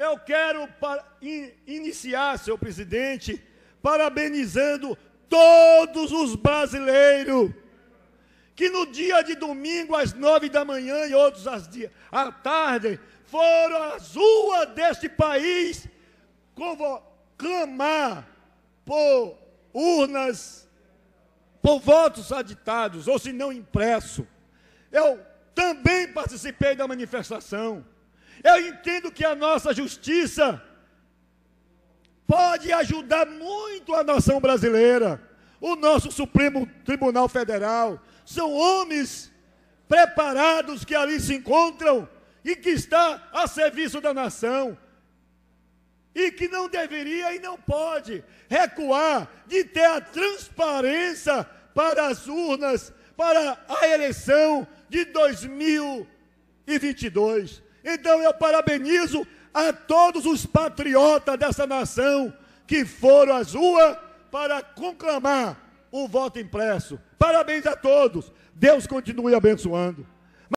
Eu quero in iniciar, senhor presidente, parabenizando todos os brasileiros que no dia de domingo, às nove da manhã e outros às à tarde, foram às ruas deste país clamar por urnas, por votos aditados, ou se não impresso. Eu também participei da manifestação. Eu entendo que a nossa justiça pode ajudar muito a nação brasileira. O nosso Supremo Tribunal Federal são homens preparados que ali se encontram e que está a serviço da nação e que não deveria e não pode recuar de ter a transparência para as urnas para a eleição de 2022. Então eu parabenizo a todos os patriotas dessa nação que foram às ruas para conclamar o voto impresso. Parabéns a todos. Deus continue abençoando.